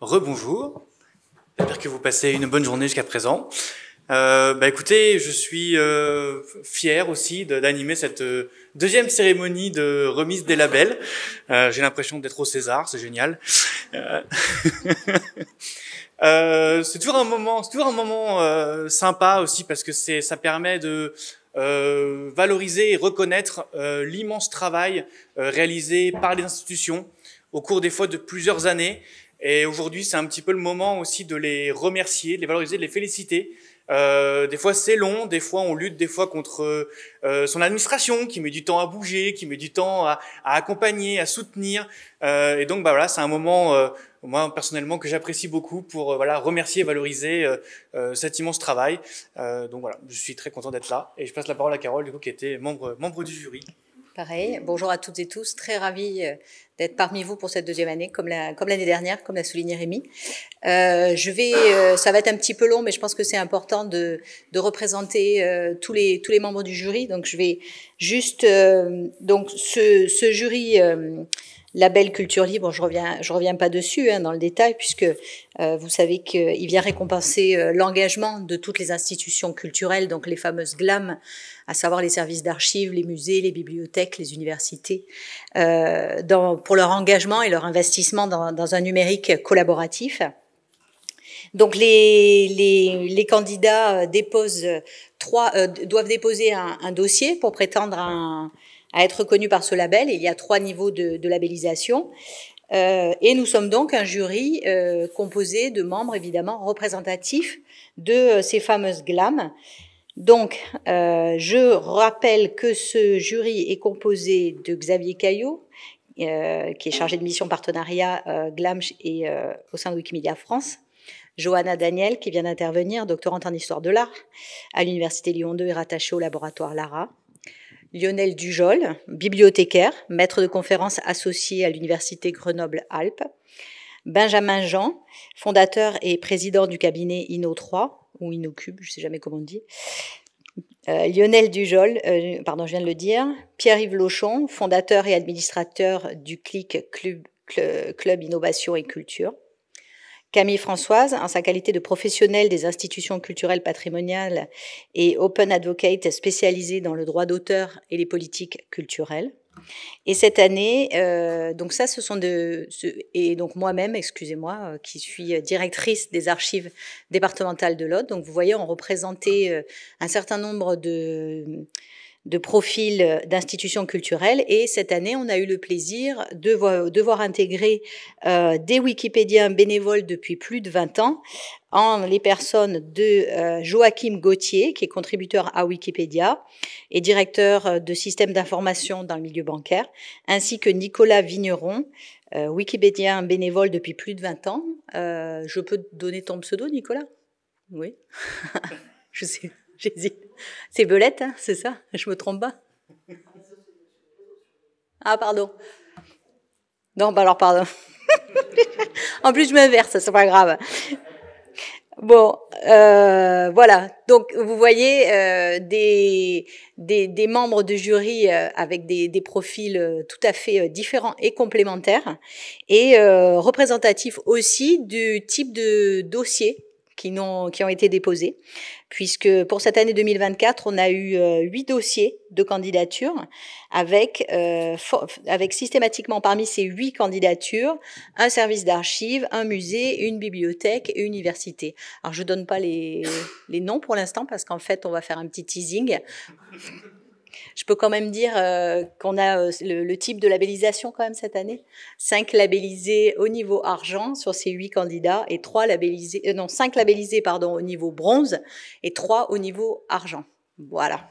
Rebonjour. J'espère que vous passez une bonne journée jusqu'à présent. Euh, bah écoutez, je suis euh, fier aussi d'animer cette euh, deuxième cérémonie de remise des labels. Euh, j'ai l'impression d'être au César, c'est génial. Euh, c'est toujours un moment, c'est toujours un moment sympa aussi parce que c'est, ça permet de valoriser et reconnaître l'immense travail réalisé par les institutions au cours des fois de plusieurs années et aujourd'hui, c'est un petit peu le moment aussi de les remercier, de les valoriser, de les féliciter. Euh, des fois c'est long, des fois on lutte, des fois contre euh, son administration qui met du temps à bouger, qui met du temps à, accompagner, à soutenir. Euh, et donc bah voilà, c'est un moment moi personnellement que j'apprécie beaucoup pour voilà remercier et valoriser cet immense travail. donc voilà, je suis très content d'être là et je passe la parole à Carole du coup qui était membre membre du jury. Pareil. Bonjour à toutes et tous. Très ravie euh, d'être parmi vous pour cette deuxième année, comme la, comme l'année dernière, comme l'a souligné Rémi. Euh, je vais, euh, ça va être un petit peu long, mais je pense que c'est important de, de représenter euh, tous les tous les membres du jury. Donc je vais juste donc ce, ce jury la belle culture libre, je reviens, je reviens pas dessus hein, dans le détail, puisque euh, vous savez qu'il vient récompenser euh, l'engagement de toutes les institutions culturelles, donc les fameuses GLAM, à savoir les services d'archives, les musées, les bibliothèques, les universités, euh, dans, pour leur engagement et leur investissement dans, un numérique collaboratif. Donc les, les, candidats déposent trois, doivent déposer un, un dossier pour prétendre à un à être reconnu par ce label. il y a trois niveaux de, de labellisation. Euh, et nous sommes donc un jury euh, composé de membres évidemment représentatifs de euh, ces fameuses GLAM. Donc, euh, je rappelle que ce jury est composé de Xavier Caillot, euh, qui est chargé de mission partenariat GLAM et au sein de Wikimedia France, Johanna Daniel, qui vient d'intervenir, doctorante en histoire de l'art à l'Université Lyon 2 et rattachée au laboratoire Lara, Lionel Dujol, bibliothécaire, maître de conférences associé à l'université Grenoble-Alpes, Benjamin Jean, fondateur et président du cabinet ino 3 ou InnoCube, je ne sais jamais comment on dit. Euh, Lionel Dujol, euh, pardon, je viens de le dire. Pierre-Yves Lochon, fondateur et administrateur du CLIC Club, Club Innovation et Culture. Camille Françoise, en sa qualité de professionnelle des institutions culturelles patrimoniales et Open Advocate spécialisée dans le droit d'auteur et les politiques culturelles. Et cette année, euh, donc ça, ce sont de, et donc moi-même, excusez-moi, euh, qui suis directrice des archives départementales de l'Aude. Donc vous voyez, on représentait euh, un certain nombre de de profils euh, d'institutions culturelles. Et cette année, on a eu le plaisir de voir, intégrer euh, des Wikipédiens bénévoles depuis plus de 20 ans en les personnes de euh, Joachim Gauthier, qui est contributeur à Wikipédia et directeur de système d'information dans le milieu bancaire, ainsi que Nicolas Vigneron, Wikipédien bénévole depuis plus de 20 ans. je peux donner ton pseudo, Nicolas Oui. je sais. J'hésite. C'est Belette, hein, c'est ça Je me trompe pas Ah, pardon. Non, bah alors pardon. en plus, je m'inverse, c'est pas grave. Bon, euh, voilà. Donc, vous voyez euh, des, des, membres de jury euh, avec des, des, profils tout à fait différents et complémentaires, et représentatifs aussi du type de dossier qui, ont, qui ont été déposés, puisque pour cette année 2024, on a eu euh, huit dossiers de candidature, avec, euh, avec systématiquement parmi ces huit candidatures, un service d'archives, un musée, une bibliothèque et une université. Alors je ne donne pas les, les noms pour l'instant, parce qu'en fait, on va faire un petit teasing. Je peux quand même dire euh, qu'on a euh, le, type de labellisation quand même cette année. Cinq labellisés au niveau argent sur ces huit candidats et trois labellisés, euh, non, cinq labellisés pardon au niveau bronze et trois au niveau argent. Voilà.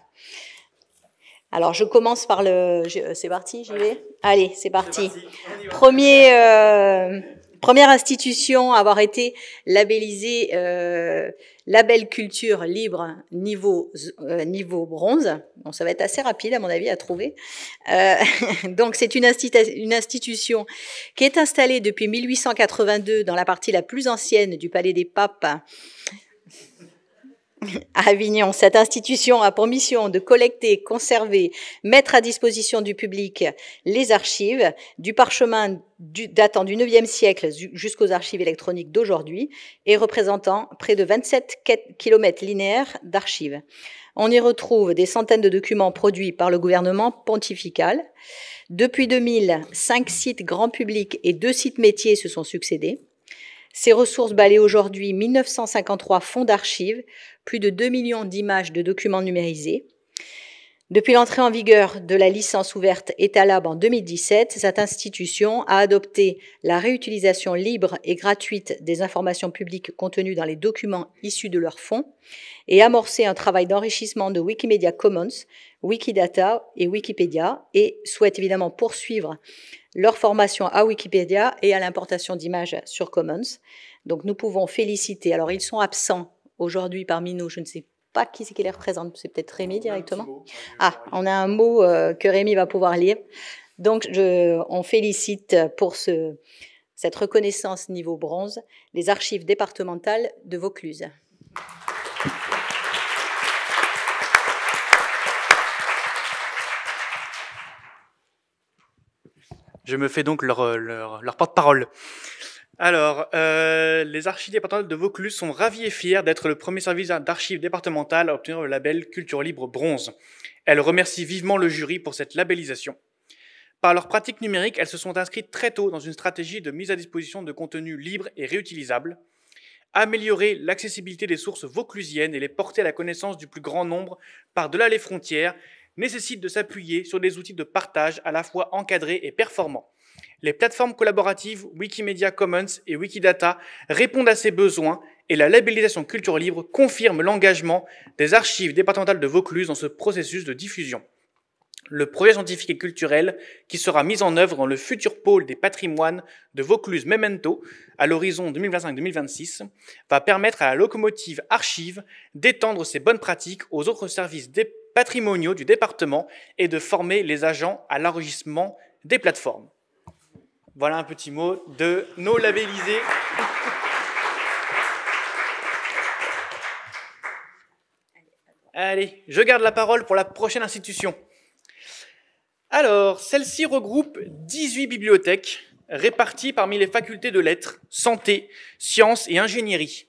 Alors je commence par le, c'est parti, j'y vais. Allez, c'est parti. Premier, première institution à avoir été labellisée Label culture libre niveau, euh, niveau bronze. Bon, ça va être assez rapide, à mon avis, à trouver. Euh, donc, c'est une, une, institution qui est installée depuis 1882 dans la partie la plus ancienne du Palais des Papes à Avignon, cette institution a pour mission de collecter, conserver, mettre à disposition du public les archives du parchemin datant du 9e siècle jusqu'aux archives électroniques d'aujourd'hui et représentant près de 27 km linéaires d'archives. On y retrouve des centaines de documents produits par le gouvernement pontifical. Depuis 2000, cinq sites grand public et deux sites métiers se sont succédés. Ces ressources balaient aujourd'hui 1953 fonds d'archives plus de 2 millions d'images de documents numérisés. Depuis l'entrée en vigueur de la licence ouverte Etalab en 2017, cette institution a adopté la réutilisation libre et gratuite des informations publiques contenues dans les documents issus de leurs fonds et amorcé un travail d'enrichissement de Wikimedia Commons, Wikidata et Wikipédia et souhaite évidemment poursuivre leur formation à Wikipédia et à l'importation d'images sur Commons. Donc nous pouvons féliciter, alors ils sont absents aujourd'hui parmi nous. Je ne sais pas qui c'est qui les représente, c'est peut-être Rémi directement. Ah, on a un mot euh, que Rémi va pouvoir lire. Donc, je, on félicite pour ce, cette reconnaissance niveau bronze les archives départementales de Vaucluse. Je me fais donc leur, leur porte-parole. Alors, euh, les archives départementales de Vaucluse sont ravis et fiers d'être le premier service d'archives départementales à obtenir le label Culture Libre Bronze. Elles remercient vivement le jury pour cette labellisation. Par leur pratique numérique, elles se sont inscrites très tôt dans une stratégie de mise à disposition de contenus libres et réutilisables, améliorer l'accessibilité des sources vauclusiennes et les porter à la connaissance du plus grand nombre par-delà les frontières nécessite de s'appuyer sur des outils de partage à la fois encadrés et performants. Les plateformes collaboratives Wikimedia Commons et Wikidata répondent à ces besoins et la labellisation culture libre confirme l'engagement des archives départementales de Vaucluse dans ce processus de diffusion. Le projet scientifique et culturel qui sera mis en œuvre dans le futur pôle des patrimoines de Vaucluse Memento à l'horizon 2025-2026 va permettre à la locomotive archive d'étendre ses bonnes pratiques aux autres services patrimoniaux du département et de former les agents à l'enregistrement des plateformes. Voilà un petit mot de nos labellisés. Allez, je garde la parole pour la prochaine institution. Alors, celle-ci regroupe 18 bibliothèques réparties parmi les facultés de lettres, santé, sciences et ingénierie.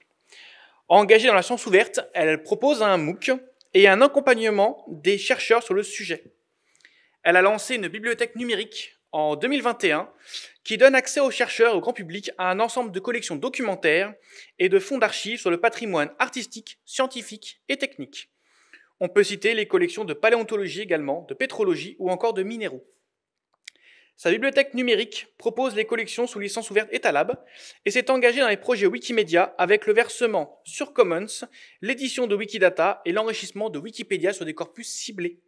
Engagée dans la science ouverte, elle propose un MOOC et un accompagnement des chercheurs sur le sujet. Elle a lancé une bibliothèque numérique en 2021 qui donne accès aux chercheurs et au grand public à un ensemble de collections documentaires et de fonds d'archives sur le patrimoine artistique, scientifique et technique. On peut citer les collections de paléontologie également, de pétrologie ou encore de minéraux. Sa bibliothèque numérique propose les collections sous licence ouverte Etalab et s'est engagée dans les projets Wikimedia avec le versement sur Commons, l'édition de Wikidata et l'enrichissement de Wikipédia sur des corpus ciblés.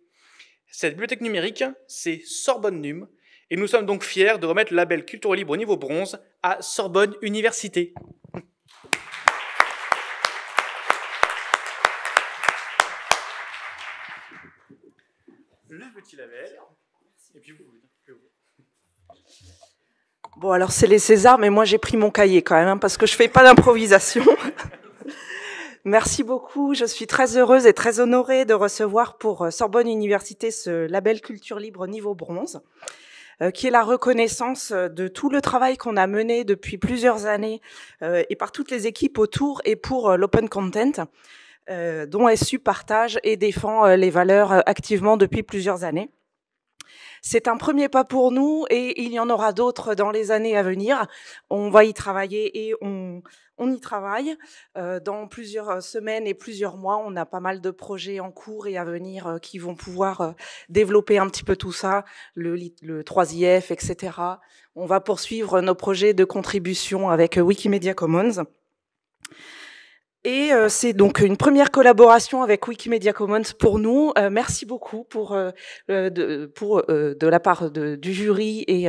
Cette bibliothèque numérique, c'est Sorbonne Num, et nous sommes donc fiers de remettre le label Culture Libre au niveau bronze à Sorbonne Université. Le petit label. Bon, alors c'est les Césars, mais moi j'ai pris mon cahier quand même, hein, parce que je fais pas d'improvisation. Merci beaucoup. Je suis très heureuse et très honorée de recevoir pour euh, Sorbonne Université ce label Culture Libre niveau bronze. Euh, qui est la reconnaissance euh, de tout le travail qu'on a mené depuis plusieurs années euh, et par toutes les équipes autour et pour l'open content, dont SU partage et défend les valeurs activement depuis plusieurs années. C'est un premier pas pour nous et il y en aura d'autres dans les années à venir. On va y travailler et on, on y travaille. Euh, dans plusieurs euh, semaines et plusieurs mois, on a pas mal de projets en cours et à venir euh, qui vont pouvoir développer un petit peu tout ça, le, le 3IF, etc. On va poursuivre nos projets de contribution avec Wikimedia Commons. Et euh, c'est donc une première collaboration avec Wikimedia Commons pour nous. Euh, merci beaucoup pour, euh, de, pour, de la part du jury et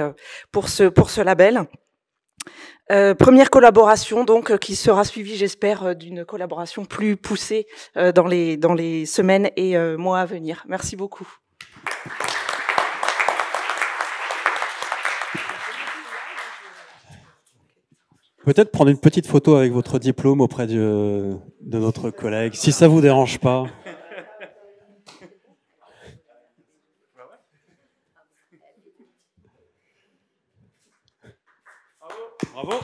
pour, ce, pour ce label. première collaboration donc qui sera suivie, j'espère, d'une collaboration plus poussée dans les dans les semaines et mois à venir. Merci beaucoup. Peut-être prendre une petite photo avec votre diplôme auprès de, notre collègue, si ça vous dérange pas. Bravo.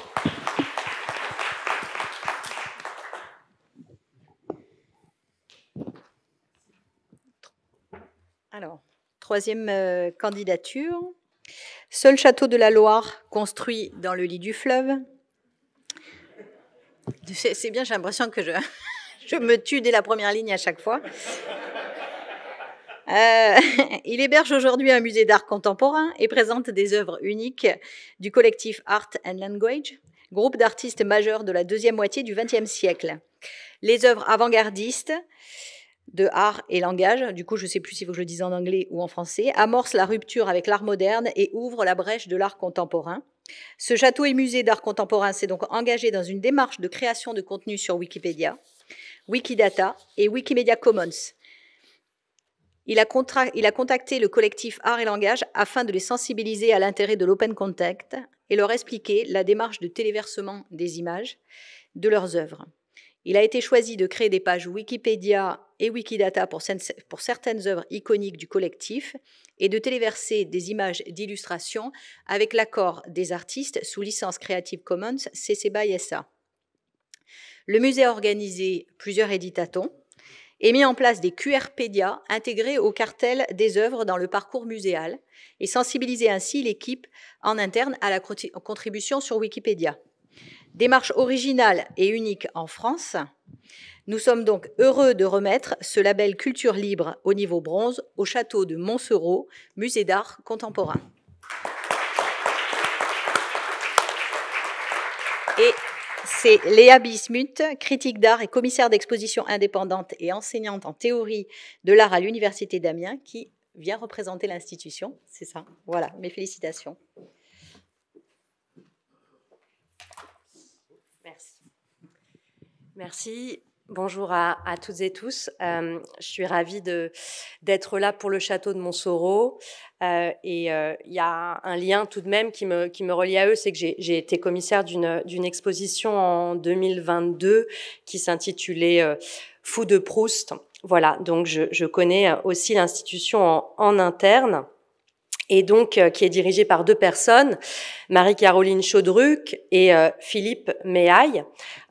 Alors, troisième euh, candidature. Seul château de la Loire construit dans le lit du fleuve, c'est bien, j'ai l'impression que je, me tue dès la première ligne à chaque fois. Euh, il héberge aujourd'hui un musée d'art contemporain et présente des œuvres uniques du collectif Art and Language, groupe d'artistes majeurs de la deuxième moitié du XXe siècle. Les œuvres avant-gardistes de art et langage, du coup je ne sais plus si je le dise en anglais ou en français, amorcent la rupture avec l'art moderne et ouvrent la brèche de l'art contemporain. Ce château et musée d'art contemporain s'est donc engagé dans une démarche de création de contenu sur Wikipédia, Wikidata et Wikimedia Commons. Il a, il a contacté le collectif Art et Langage afin de les sensibiliser à l'intérêt de l'open contact et leur expliquer la démarche de téléversement des images de leurs œuvres. Il a été choisi de créer des pages Wikipédia et Wikidata pour, certaines œuvres iconiques du collectif et de téléverser des images d'illustration avec l'accord des artistes sous licence Creative Commons CC by SA. Le musée a organisé plusieurs éditatons et mis en place des QRpedia intégrés au cartel des œuvres dans le parcours muséal et sensibilisé ainsi l'équipe en interne à la contribution sur Wikipédia. Démarche originale et unique en France. Nous sommes donc heureux de remettre ce label Culture Libre au niveau bronze au château de Montsereau, musée d'art contemporain. Et c'est Léa Bismuth, critique d'art et commissaire d'exposition indépendante et enseignante en théorie de l'art à l'Université d'Amiens, qui vient représenter l'institution. C'est ça. Voilà, mes félicitations. Merci. Bonjour à, à, toutes et tous. Euh, je suis ravie d'être là pour le château de Montsoreau. Euh, et il euh, y a un lien tout de même qui me, relie à eux, c'est que j'ai été commissaire d'une exposition en 2022 qui s'intitulait euh, Fou de Proust. Voilà, donc je, connais aussi l'institution en interne et donc euh, qui est dirigée par deux personnes, Marie-Caroline Chaudruc et euh, Philippe Méaille,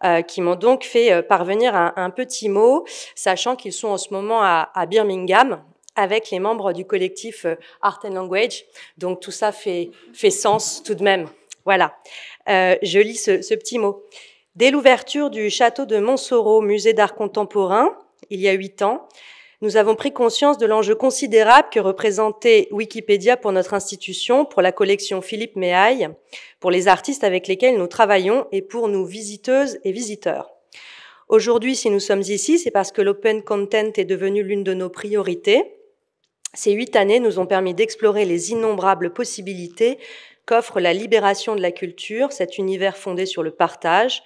euh, qui m'ont donc fait parvenir un, un petit mot, sachant qu'ils sont en ce moment à, Birmingham, avec les membres du collectif Art and Language. Donc tout ça fait, fait sens tout de même. Voilà, euh, je lis ce, ce, petit mot. Dès l'ouverture du château de Montsoreau, musée d'art contemporain, il y a huit ans, nous avons pris conscience de l'enjeu considérable que représentait Wikipédia pour notre institution, pour la collection Philippe Méhaille, pour les artistes avec lesquels nous travaillons et pour nous visiteuses et visiteurs. Aujourd'hui, si nous sommes ici, c'est parce que l'open content est devenu l'une de nos priorités. Ces huit années nous ont permis d'explorer les innombrables possibilités qu'offre la libération de la culture, cet univers fondé sur le partage,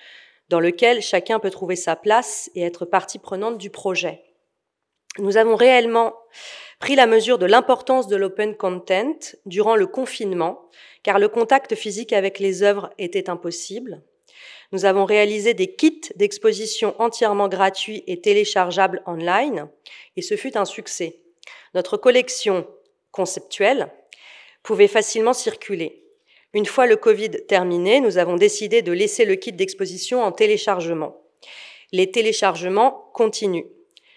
dans lequel chacun peut trouver sa place et être partie prenante du projet. Nous avons réellement pris la mesure de l'importance de l'open content durant le confinement, car le contact physique avec les œuvres était impossible. Nous avons réalisé des kits d'exposition entièrement gratuits et téléchargeables online, et ce fut un succès. Notre collection conceptuelle pouvait facilement circuler. Une fois le Covid terminé, nous avons décidé de laisser le kit d'exposition en téléchargement. Les téléchargements continuent.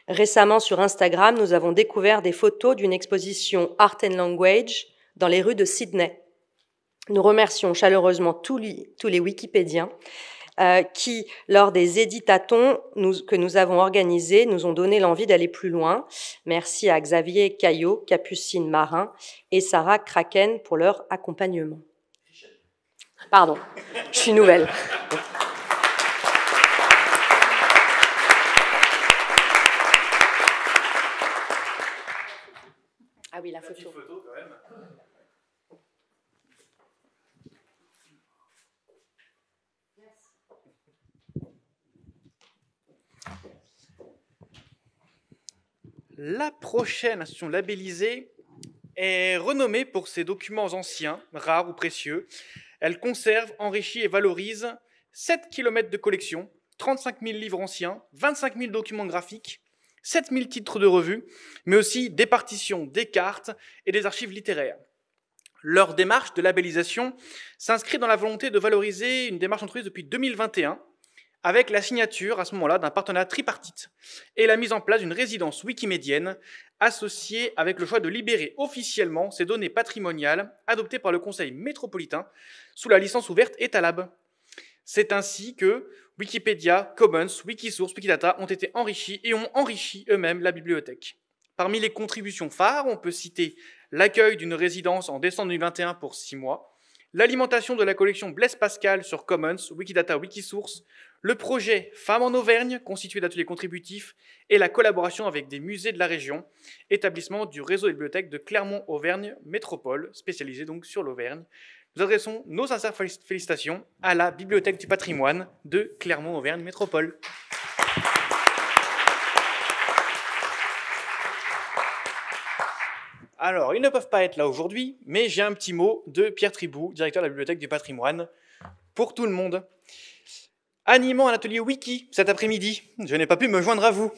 Récemment sur Instagram, nous avons découvert des photos d'une exposition Art and Language dans les rues de Sydney. Nous remercions chaleureusement tous les, Wikipédiens euh, qui, lors des éditatons nous, que nous avons organisés, nous ont donné l'envie d'aller plus loin. Merci à Xavier Caillot, Capucine Marin et Sarah Kraken pour leur accompagnement. Pardon, je suis nouvelle. Ah oui, la, photo. quand même. La prochaine institution labellisée est renommée pour ses documents anciens, rares ou précieux. Elle conserve, enrichit et valorise 7 km de collection, 35 000 livres anciens, 25 000 documents graphiques, 7000 titres de revues, mais aussi des partitions, des cartes et des archives littéraires. Leur démarche de labellisation s'inscrit dans la volonté de valoriser une démarche entreprise depuis 2021, avec la signature à ce moment-là d'un partenariat tripartite et la mise en place d'une résidence wikimédienne associée avec le choix de libérer officiellement ces données patrimoniales adoptées par le Conseil métropolitain sous la licence ouverte Etalab. C'est ainsi que Wikipédia, Commons, Wikisource, Wikidata ont été enrichis et ont enrichi eux-mêmes la bibliothèque. Parmi les contributions phares, on peut citer l'accueil d'une résidence en décembre 2021 pour six mois, l'alimentation de la collection Blaise Pascal sur Commons, Wikidata, Wikisource, le projet Femmes en Auvergne, constitué d'ateliers contributifs, et la collaboration avec des musées de la région, établissement du réseau des bibliothèques de Clermont-Auvergne Métropole, spécialisé donc sur l'Auvergne, nous adressons nos sincères félicitations à la Bibliothèque du patrimoine de Clermont-Auvergne Métropole. Alors, ils ne peuvent pas être là aujourd'hui, mais j'ai un petit mot de Pierre Tribou, directeur de la Bibliothèque du patrimoine, pour tout le monde animant un atelier wiki cet après-midi. Je n'ai pas pu me joindre à vous.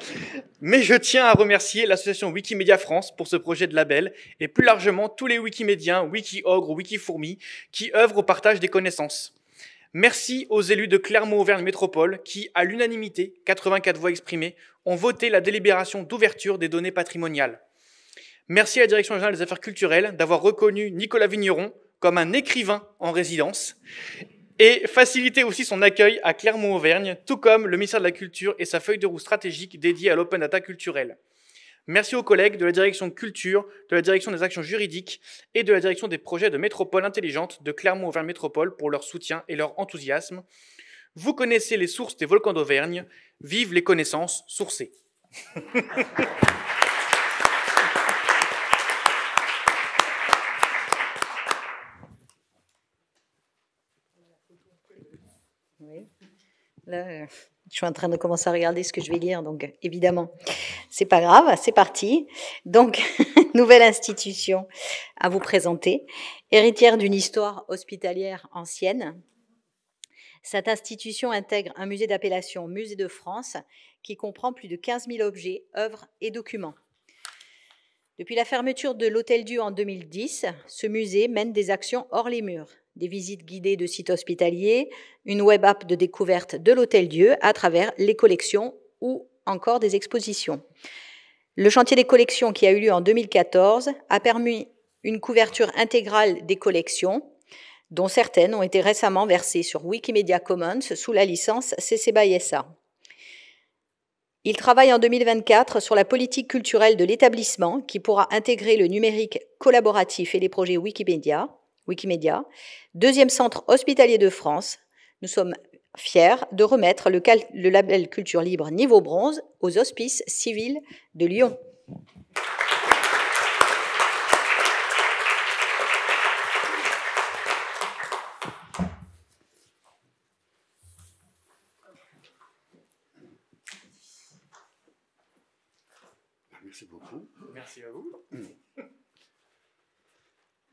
Mais je tiens à remercier l'association Wikimedia France pour ce projet de label et plus largement tous les wikimédiens, wiki ou wiki qui œuvrent au partage des connaissances. Merci aux élus de Clermont-Auvergne Métropole qui, à l'unanimité, 84 voix exprimées, ont voté la délibération d'ouverture des données patrimoniales. Merci à la Direction générale des affaires culturelles d'avoir reconnu Nicolas Vigneron comme un écrivain en résidence et faciliter aussi son accueil à Clermont-Auvergne, tout comme le ministère de la Culture et sa feuille de roue stratégique dédiée à l'open data culturelle. Merci aux collègues de la direction culture, de la direction des actions juridiques et de la direction des projets de métropole intelligente de Clermont-Auvergne Métropole pour leur soutien et leur enthousiasme. Vous connaissez les sources des volcans d'Auvergne, vive les connaissances sourcées. je suis en train de commencer à regarder ce que je vais lire, donc évidemment, c'est pas grave, c'est parti. Donc, nouvelle institution à vous présenter, héritière d'une histoire hospitalière ancienne. Cette institution intègre un musée d'appellation Musée de France qui comprend plus de 15 000 objets, œuvres et documents. Depuis la fermeture de l'Hôtel Dieu en 2010, ce musée mène des actions hors les murs des visites guidées de sites hospitaliers, une web app de découverte de l'Hôtel Dieu à travers les collections ou encore des expositions. Le chantier des collections qui a eu lieu en 2014 a permis une couverture intégrale des collections, dont certaines ont été récemment versées sur Wikimedia Commons sous la licence CC by SA. Il travaille en 2024 sur la politique culturelle de l'établissement qui pourra intégrer le numérique collaboratif et les projets Wikimedia. Wikimedia, deuxième centre hospitalier de France, nous sommes fiers de remettre le, le label Culture Libre niveau bronze aux hospices civils de Lyon. Merci beaucoup. Merci à vous. Mmh.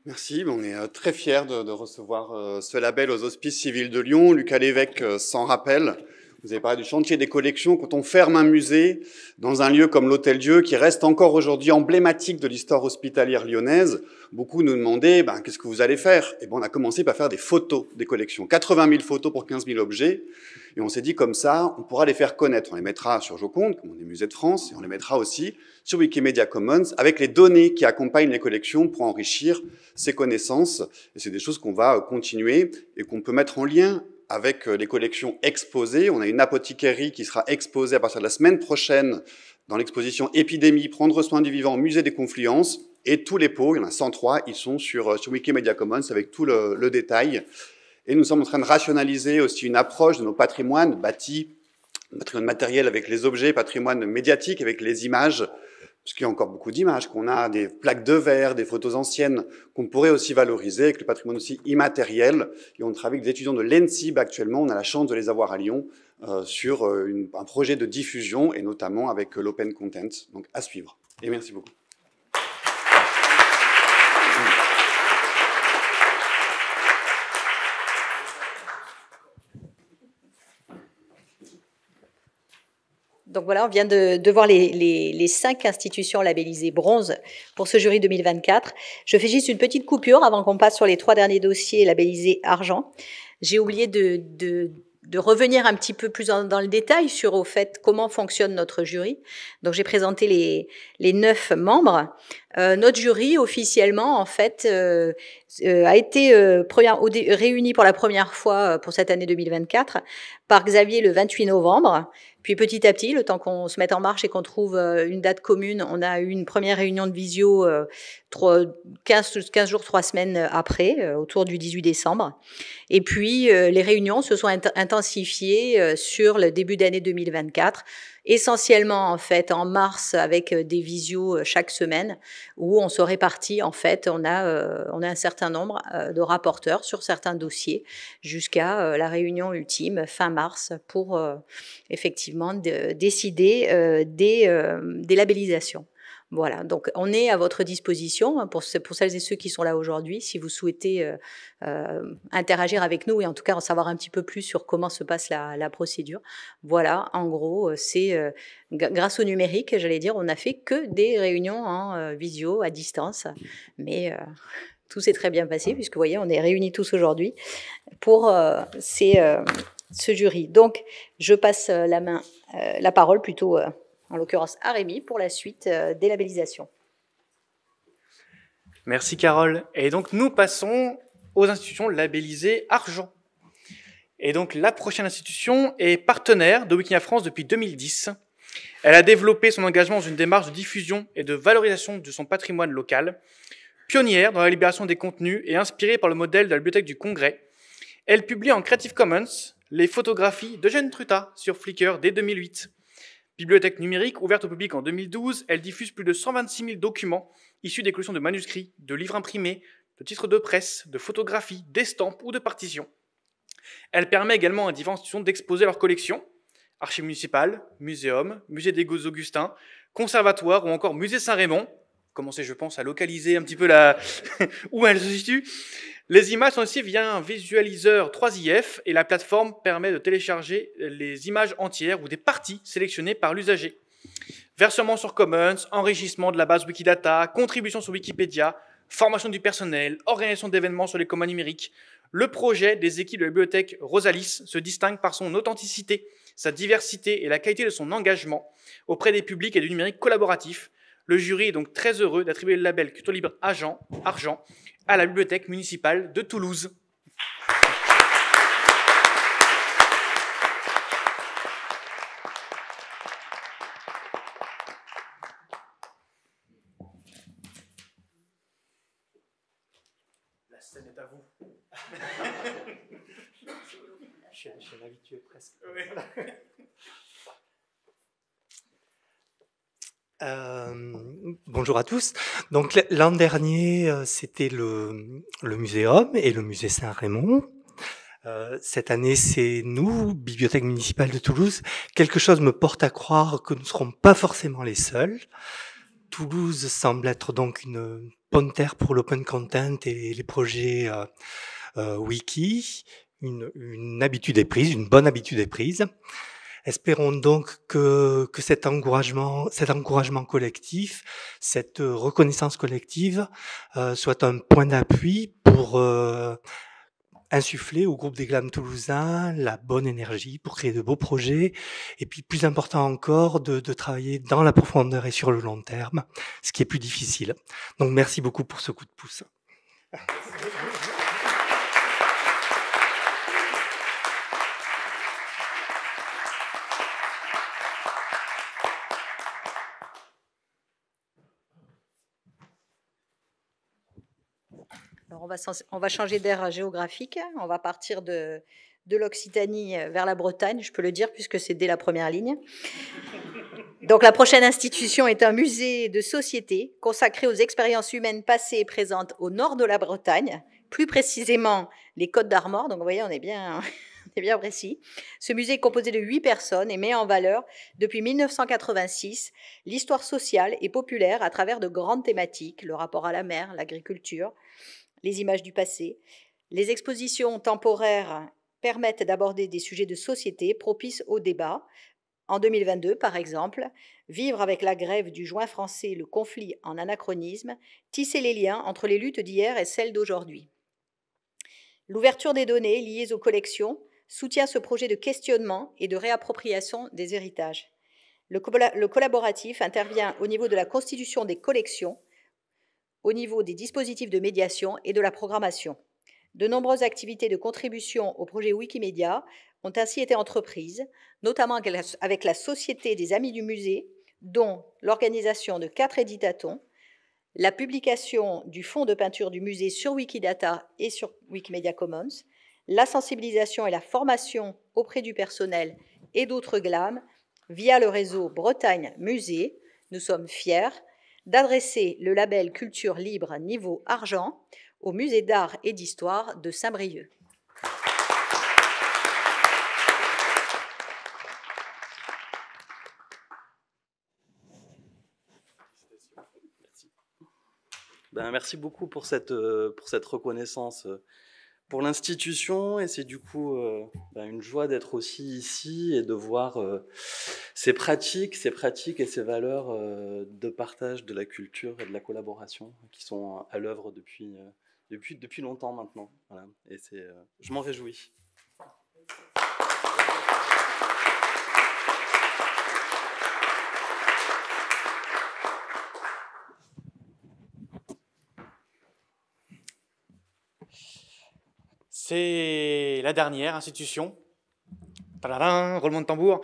Merci, on est euh, très fiers de, recevoir euh, ce label aux Hospices Civils de Lyon. Lucas Lévesque euh, s'en rappelle. Vous avez parlé du chantier des collections. Quand on ferme un musée dans un lieu comme l'Hôtel Dieu, qui reste encore aujourd'hui emblématique de l'histoire hospitalière lyonnaise, beaucoup nous demandaient ben, qu'est-ce que vous allez faire Et eh ben, on a commencé par faire des photos des collections. 80 000 photos pour 15 000 objets. Et on s'est dit comme ça, on pourra les faire connaître. On les mettra sur Joconde, comme on est musée de France, et on les mettra aussi sur Wikimedia Commons avec les données qui accompagnent les collections pour enrichir ces connaissances. Et c'est des choses qu'on va euh, continuer et qu'on peut mettre en lien avec euh, les collections exposées. On a une apothicairie qui sera exposée à partir de la semaine prochaine dans l'exposition Épidémie, prendre soin du vivant, musée des confluences. Et tous les pots, il y en a 103, ils sont sur, euh, sur Wikimedia Commons avec tout le, le, détail. Et nous sommes en train de rationaliser aussi une approche de nos patrimoines bâtis, patrimoine matériel avec les objets, patrimoine médiatique avec les images, parce qu'il y a encore beaucoup d'images, qu'on a des plaques de verre, des photos anciennes qu'on pourrait aussi valoriser, avec le patrimoine aussi immatériel. Et on travaille avec des étudiants de l'ENSIB actuellement, on a la chance de les avoir à Lyon euh, sur euh, une, un projet de diffusion et notamment avec euh, l'open content. Donc à suivre. Et merci beaucoup. Donc voilà, on vient de, voir les, cinq institutions labellisées bronze pour ce jury 2024. Je fais juste une petite coupure avant qu'on passe sur les trois derniers dossiers labellisés argent. J'ai oublié de, revenir un petit peu plus dans le détail sur au fait comment fonctionne notre jury. Donc j'ai présenté les neuf membres. Euh, notre jury, officiellement, en fait, euh, euh, a été réuni pour la première fois pour cette année 2024 par Xavier le 28 novembre. Puis petit à petit, le temps qu'on se mette en marche et qu'on trouve une date commune, on a eu une première réunion de visio 15, jours, 3 semaines après, autour du 18 décembre. Et puis, les réunions se sont intensifiées sur le début d'année 2024 essentiellement en fait en mars avec euh, des visios euh, chaque semaine où on se répartit en fait, on a, euh, on a un certain nombre de rapporteurs sur certains dossiers jusqu'à la réunion ultime fin mars pour effectivement décider des, des labellisations. Voilà, donc on est à votre disposition hein, pour, pour celles et ceux qui sont là aujourd'hui, si vous souhaitez euh, euh, interagir avec nous et en tout cas en savoir un petit peu plus sur comment se passe la, procédure. Voilà, en gros, euh, c'est grâce au numérique, j'allais dire, on n'a fait que des réunions en visio, à distance, mais tout s'est très bien passé puisque vous voyez, on est réunis tous aujourd'hui pour ce jury. Donc, je passe la main, la parole plutôt en l'occurrence à pour la suite euh, des labellisations. Merci Carole. Et donc nous passons aux institutions labellisées argent. Et donc la prochaine institution est partenaire de Wikimedia France depuis 2010. Elle a développé son engagement dans une démarche de diffusion et de valorisation de son patrimoine local. Pionnière dans la libération des contenus et inspirée par le modèle de la bibliothèque du Congrès, elle publie en Creative Commons les photographies d'Eugène Truta sur Flickr dès 2008 Bibliothèque numérique, ouverte au public en 2012, elle diffuse plus de 126 000 documents issus des collections de manuscrits, de livres imprimés, de titres de presse, de photographies, d'estampes ou de partitions. Elle permet également à diverses institutions d'exposer leurs collections, archives municipales, muséums, musée des Augustins, conservatoire ou encore musée Saint-Raymond. Commencez, je pense, à localiser un petit peu la... où elle se situe. Les images sont aussi via un visualiseur 3IF et la plateforme permet de télécharger euh, les images entières ou des parties sélectionnées par l'usager. Versement sur Commons, enrichissement de la base Wikidata, contribution sur Wikipédia, formation du personnel, organisation d'événements sur les communs numériques. Le projet des équipes de la bibliothèque Rosalis se distingue par son authenticité, sa diversité et la qualité de son engagement auprès des publics et du numérique collaboratif. Le jury est donc très heureux d'attribuer le label Culture Libre Agent, Argent à la bibliothèque municipale de Toulouse. La scène est à vous. je, suis habitué presque. Euh, Bonjour à tous. Donc l'an dernier, euh, c'était le, le, muséum et le musée Saint-Raymond. Euh, cette année, c'est nous, Bibliothèque municipale de Toulouse. Quelque chose me porte à croire que nous ne serons pas forcément les seuls. Toulouse semble être donc une bonne terre pour l'open content et les projets euh, wiki. Une, une habitude est prise, une bonne habitude est prise. Espérons donc que, que cet encouragement, cet encouragement collectif, cette reconnaissance collective euh, soit un point d'appui pour euh, insuffler au groupe des Glam Toulousains la bonne énergie pour créer de beaux projets et puis plus important encore de travailler dans la profondeur et sur le long terme, ce qui est plus difficile. Donc merci beaucoup pour ce coup de pouce. on va, changer d'ère géographique, on va partir de, de l'Occitanie euh, vers la Bretagne, je peux le dire puisque c'est dès la première ligne. Donc la prochaine institution est un musée de société consacré aux expériences humaines passées et présentes au nord de la Bretagne, plus précisément les Côtes d'Armor. Donc vous voyez, on est bien, on est bien précis. Ce musée est composé de huit personnes et met en valeur, depuis 1986, l'histoire sociale et populaire à travers de grandes thématiques, le rapport à la mer, l'agriculture, les images du passé. Les expositions temporaires permettent d'aborder des sujets de société propices au débat. En 2022, par exemple, vivre avec la grève du joint français le conflit en anachronisme, tisser les liens entre les luttes d'hier et celles d'aujourd'hui. L'ouverture des données liées aux collections soutient ce projet de questionnement et de réappropriation des héritages. le collaboratif intervient au niveau de la constitution des collections au niveau des dispositifs de médiation et de la programmation. De nombreuses activités de contribution au projet Wikimedia ont ainsi été entreprises, notamment avec la Société des Amis du Musée, dont l'organisation de quatre éditatons, la publication du fonds de peinture du musée sur Wikidata et sur Wikimedia Commons, la sensibilisation et la formation auprès du personnel et d'autres GLAM via le réseau Bretagne Musée. Nous sommes fiers d'adresser le label Culture libre niveau argent au Musée d'art et d'histoire de Saint-Brieuc. Ben, merci beaucoup pour cette, euh, pour cette reconnaissance euh, pour l'institution et c'est du coup euh, bah, une joie d'être aussi ici et de voir euh, ces pratiques, ces pratiques et ces valeurs euh, de partage de la culture et de la collaboration qui sont à l'œuvre depuis, depuis, longtemps maintenant. Et c'est, je m'en réjouis. c'est la dernière institution. Tadadin, roulement de tambour.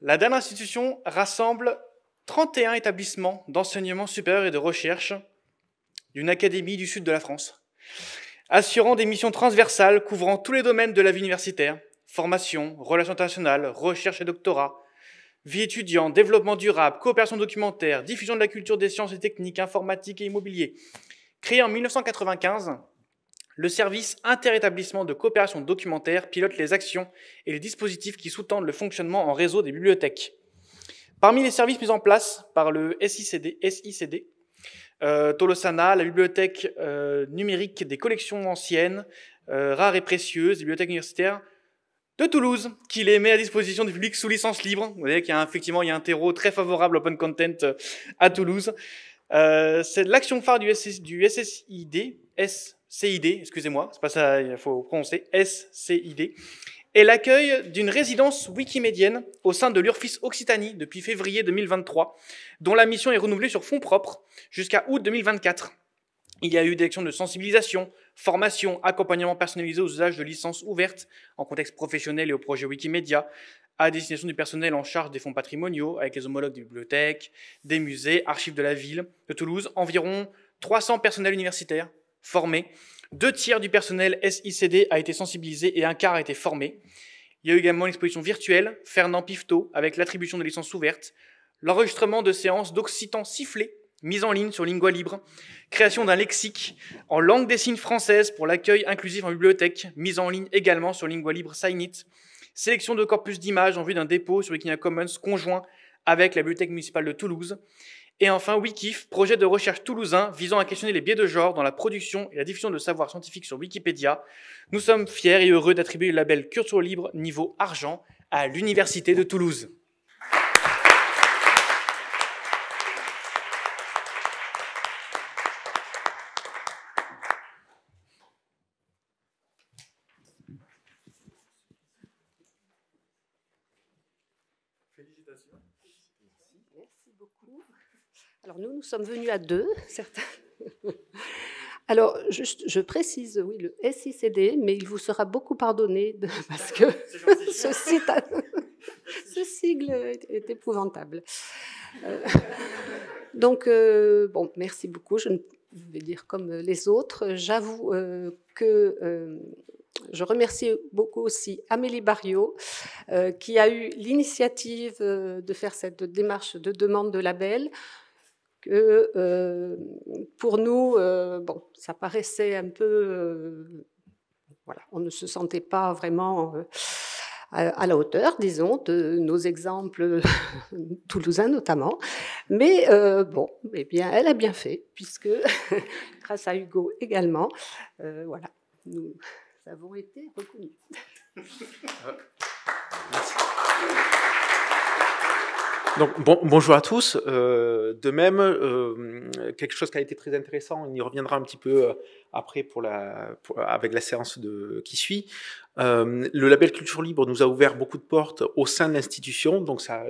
La dernière institution rassemble 31 établissements d'enseignement supérieur et de recherche d'une académie du sud de la France, assurant des missions transversales couvrant tous les domaines de la vie universitaire, formation, relations internationales, recherche et doctorat, vie étudiante, développement durable, coopération documentaire, diffusion de la culture des sciences et techniques, informatique et immobilier. Créée en 1995, le service interétablissement de coopération documentaire pilote les actions et les dispositifs qui sous-tendent le fonctionnement en réseau des bibliothèques. Parmi les services mis en place par le SICD, euh, Tolosana, la bibliothèque euh, numérique des collections anciennes, euh, rares et précieuses, bibliothèque universitaires de Toulouse, qui les met à disposition du public sous licence libre. Vous voyez qu'il y a effectivement il y a un terreau très favorable open content à Toulouse. c'est l'action phare du, SS, du SSID, CID, excusez-moi, c'est pas ça, il faut prononcer SCID, et l'accueil d'une résidence wikimédienne au sein de l'Urfis Occitanie depuis février 2023, dont la mission est renouvelée sur fonds propres jusqu'à août 2024. Il y a eu des actions de sensibilisation, formation, accompagnement personnalisé aux usages de licences ouvertes en contexte professionnel et au projet Wikimedia, à destination du personnel en charge des fonds patrimoniaux, avec les homologues des bibliothèques, des musées, archives de la ville de Toulouse, environ 300 personnels universitaires, formés. Deux tiers du personnel SICD a été sensibilisé et un quart a été formé. Il y a eu également une exposition virtuelle, Fernand Pifto, avec l'attribution de licences ouvertes, l'enregistrement de séances d'Occitan sifflé, mise en ligne sur Lingua Libre, création d'un lexique en langue des signes française pour l'accueil inclusif en bibliothèque, mise en ligne également sur Lingua Libre Signit, sélection de corpus d'images en vue d'un dépôt sur Wikimedia Commons conjoint avec la bibliothèque municipale de Toulouse, et enfin, Wikif, projet de recherche toulousain visant à questionner les biais de genre dans la production et la diffusion de savoirs scientifiques sur Wikipédia. Nous sommes fiers et heureux d'attribuer le label Culture Libre niveau argent à l'Université de Toulouse. Félicitations. merci beaucoup. Alors nous, nous sommes venus à deux, certains. Alors, je, je précise, oui, le SICD, mais il vous sera beaucoup pardonné parce que ce, sigle est, épouvantable. Euh, donc, euh, bon, merci beaucoup. Je, vais dire comme les autres. J'avoue euh, que je remercie beaucoup aussi Amélie Barriot, qui a eu l'initiative de faire cette démarche de demande de label. Euh, pour nous, euh, bon, ça paraissait un peu, euh, voilà, on ne se sentait pas vraiment à, la hauteur, disons, de nos exemples toulousains notamment. Mais bon, eh bien, elle a bien fait, puisque grâce à Hugo également, voilà, nous avons été reconnus. Ah, merci. Donc bon, bonjour à tous. Euh, de même, euh, quelque chose qui a été très intéressant, on y reviendra un petit peu euh, après pour la, avec la séance de, qui suit. Euh, le label Culture Libre nous a ouvert beaucoup de portes au sein de l'institution, donc ça,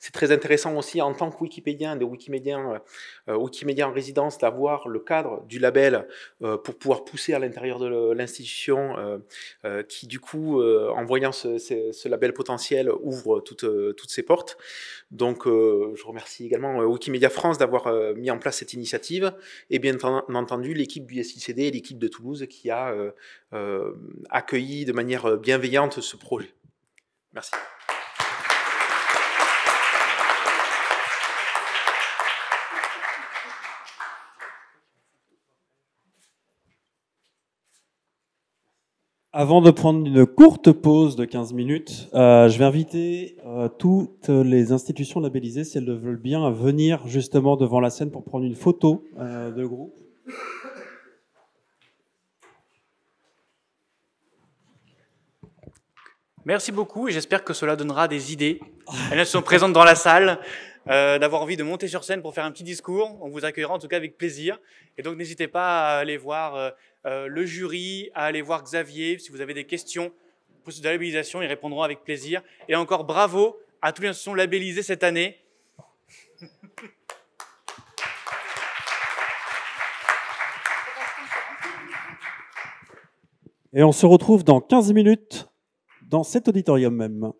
c'est très intéressant aussi en tant que Wikipédien, des Wikimédiens, euh, en résidence, d'avoir le cadre du label euh, pour pouvoir pousser à l'intérieur de l'institution, euh, qui du coup, en voyant ce, label potentiel, ouvre toutes, toutes ses portes. Donc, je remercie également Wikimédia France d'avoir mis en place cette initiative et bien entendu l'équipe du et l'équipe de Toulouse qui a euh, euh, accueilli de manière euh, bienveillante ce projet. Merci. Avant de prendre une courte pause de 15 minutes, je vais inviter toutes les institutions labellisées, si elles le veulent bien, à venir justement devant la scène pour prendre une photo de groupe. Merci beaucoup et j'espère que cela donnera des idées. Elles sont présentes dans la salle, euh, d'avoir envie de monter sur scène pour faire un petit discours. On vous accueillera en tout cas avec plaisir. Et donc n'hésitez pas à aller voir euh, euh, le jury, à aller voir Xavier si vous avez des questions. Pour de la labellisation, ils répondront avec plaisir. Et encore bravo à tous les sont labellisés cette année. Et on se retrouve dans 15 minutes dans cet auditorium même.